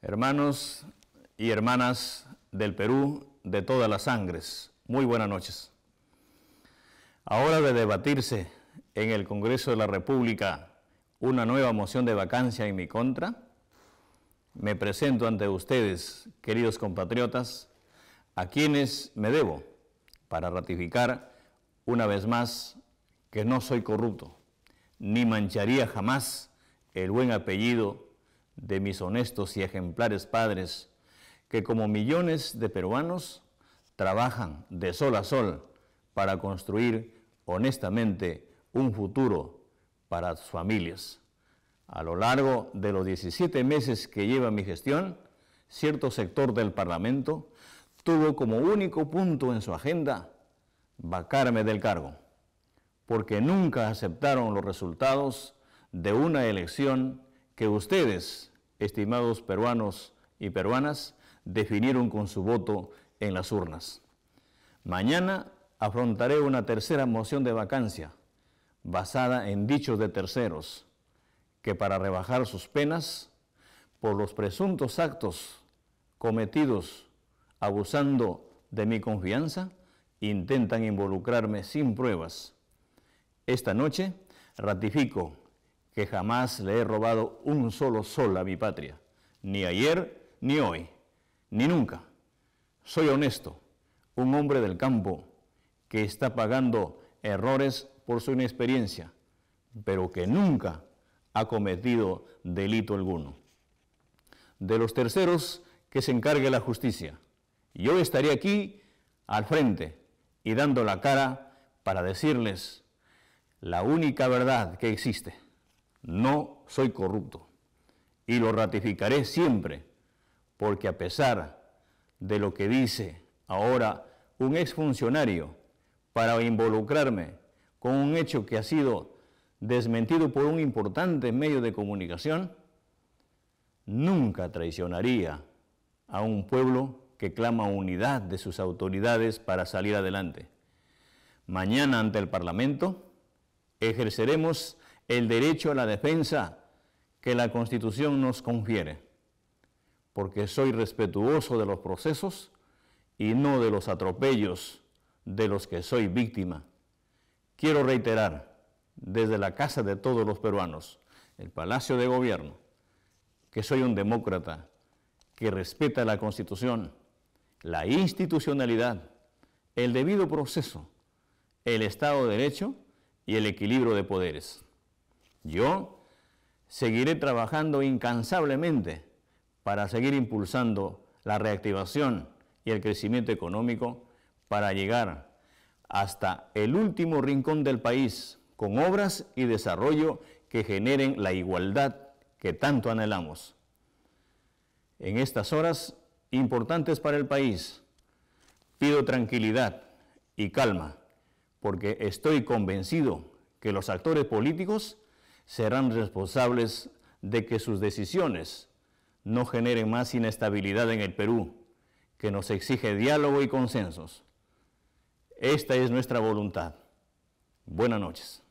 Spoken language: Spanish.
Hermanos y hermanas del Perú de todas las sangres, muy buenas noches. Ahora de debatirse en el Congreso de la República una nueva moción de vacancia en mi contra, me presento ante ustedes, queridos compatriotas, a quienes me debo para ratificar una vez más que no soy corrupto, ni mancharía jamás el buen apellido de mis honestos y ejemplares padres, que como millones de peruanos trabajan de sol a sol para construir honestamente un futuro para sus familias. A lo largo de los 17 meses que lleva mi gestión, cierto sector del Parlamento tuvo como único punto en su agenda vacarme del cargo, porque nunca aceptaron los resultados de una elección que ustedes, estimados peruanos y peruanas, definieron con su voto en las urnas. Mañana afrontaré una tercera moción de vacancia basada en dichos de terceros que para rebajar sus penas por los presuntos actos cometidos abusando de mi confianza, intentan involucrarme sin pruebas. Esta noche ratifico que jamás le he robado un solo sol a mi patria, ni ayer, ni hoy, ni nunca. Soy honesto, un hombre del campo que está pagando errores por su inexperiencia, pero que nunca ha cometido delito alguno. De los terceros, que se encargue la justicia. Yo estaré aquí al frente y dando la cara para decirles la única verdad que existe no soy corrupto y lo ratificaré siempre, porque a pesar de lo que dice ahora un exfuncionario para involucrarme con un hecho que ha sido desmentido por un importante medio de comunicación, nunca traicionaría a un pueblo que clama unidad de sus autoridades para salir adelante. Mañana ante el Parlamento ejerceremos el derecho a la defensa que la Constitución nos confiere, porque soy respetuoso de los procesos y no de los atropellos de los que soy víctima. Quiero reiterar desde la casa de todos los peruanos, el Palacio de Gobierno, que soy un demócrata que respeta la Constitución, la institucionalidad, el debido proceso, el Estado de Derecho y el equilibrio de poderes. Yo seguiré trabajando incansablemente para seguir impulsando la reactivación y el crecimiento económico para llegar hasta el último rincón del país con obras y desarrollo que generen la igualdad que tanto anhelamos. En estas horas importantes para el país, pido tranquilidad y calma, porque estoy convencido que los actores políticos serán responsables de que sus decisiones no generen más inestabilidad en el Perú, que nos exige diálogo y consensos. Esta es nuestra voluntad. Buenas noches.